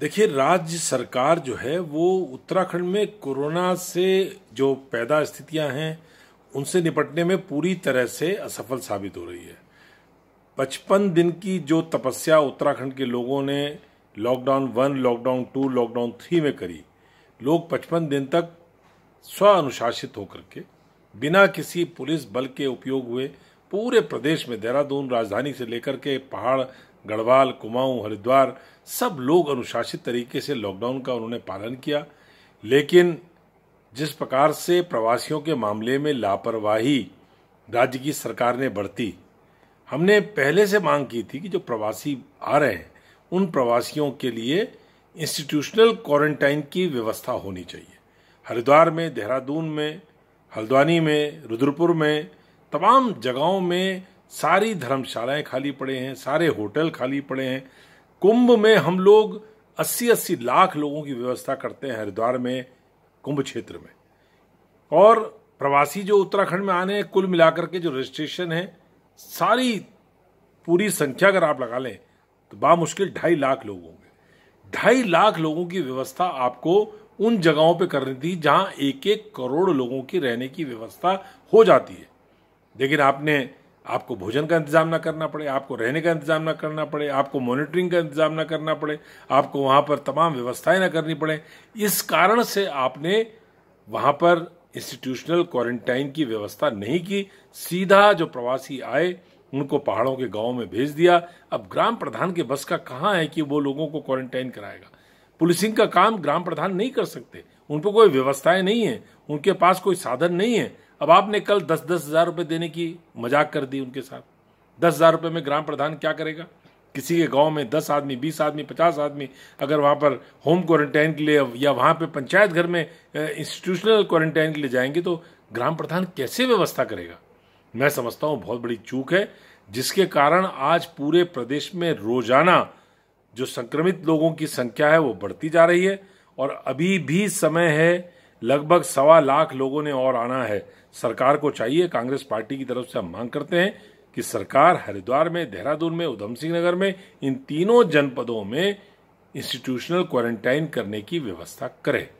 देखिए राज्य सरकार जो है वो उत्तराखंड में कोरोना से जो पैदा स्थितियां हैं उनसे निपटने में पूरी तरह से असफल साबित हो रही है पचपन दिन की जो तपस्या उत्तराखंड के लोगों ने lockdown one lockdown two lockdown three में करी लोग पचपन दिन तक स्व अनुशासित होकर के बिना किसी पुलिस बल के उपयोग हुए पूरे प्रदेश में देहरादून राजधानी से लेकर के पहाड़ गढ़वाल कुमाऊं हरिद्वार सब लोग अनुशासित तरीके से लॉकडाउन का उन्होंने पालन किया लेकिन जिस प्रकार से प्रवासियों के मामले में लापरवाही राज्य की सरकार ने बरती हमने पहले से मांग की थी कि जो प्रवासी आ रहे हैं उन प्रवासियों के लिए इंस्टीट्यूशनल क्वारंटाइन की व्यवस्था होनी चाहिए हरिद्वार में देहरादून में हल्द्वानी में रुद्रपुर में तमाम जगहों में सारी धर्मशालाएं खाली पड़े हैं सारे होटल खाली पड़े हैं कुंभ में हम लोग अस्सी अस्सी लाख लोगों की व्यवस्था करते हैं हरिद्वार में कुंभ क्षेत्र में और प्रवासी जो उत्तराखंड में आने हैं कुल मिलाकर के जो रजिस्ट्रेशन है सारी पूरी संख्या अगर आप लगा लें तो बामुश्किल ढाई लाख लोग होंगे ढाई लाख लोगों की व्यवस्था आपको उन जगहों पे करनी थी जहां एक एक करोड़ लोगों की रहने की व्यवस्था हो जाती है लेकिन आपने आपको भोजन का इंतजाम ना करना पड़े आपको रहने का इंतजाम ना करना पड़े आपको मॉनिटरिंग का इंतजाम ना करना पड़े आपको वहां पर तमाम व्यवस्थाएं ना करनी पड़े इस कारण से आपने वहां पर इंस्टीट्यूशनल क्वारंटाइन की व्यवस्था नहीं की सीधा जो प्रवासी आए उनको पहाड़ों के गांवों में भेज दिया अब ग्राम प्रधान के बस का कहाँ है कि वो लोगों को क्वारंटाइन कराएगा पुलिसिंग का काम ग्राम प्रधान नहीं कर सकते उन पर कोई व्यवस्थाएं नहीं है उनके पास कोई साधन नहीं है अब आपने कल दस दस हज़ार रूपये देने की मजाक कर दी उनके साथ दस हज़ार रुपये में ग्राम प्रधान क्या करेगा किसी के गांव में दस आदमी बीस आदमी पचास आदमी अगर वहां पर होम क्वारंटाइन के लिए या वहाँ पे पंचायत घर में इंस्टीट्यूशनल क्वारंटाइन के लिए जाएंगे तो ग्राम प्रधान कैसे व्यवस्था करेगा मैं समझता हूँ बहुत बड़ी चूक है जिसके कारण आज पूरे प्रदेश में रोजाना जो संक्रमित लोगों की संख्या है वो बढ़ती जा रही है और अभी भी समय है लगभग सवा लाख लोगों ने और आना है सरकार को चाहिए कांग्रेस पार्टी की तरफ से हम मांग करते हैं कि सरकार हरिद्वार में देहरादून में उधम सिंह नगर में इन तीनों जनपदों में इंस्टीट्यूशनल क्वारंटाइन करने की व्यवस्था करे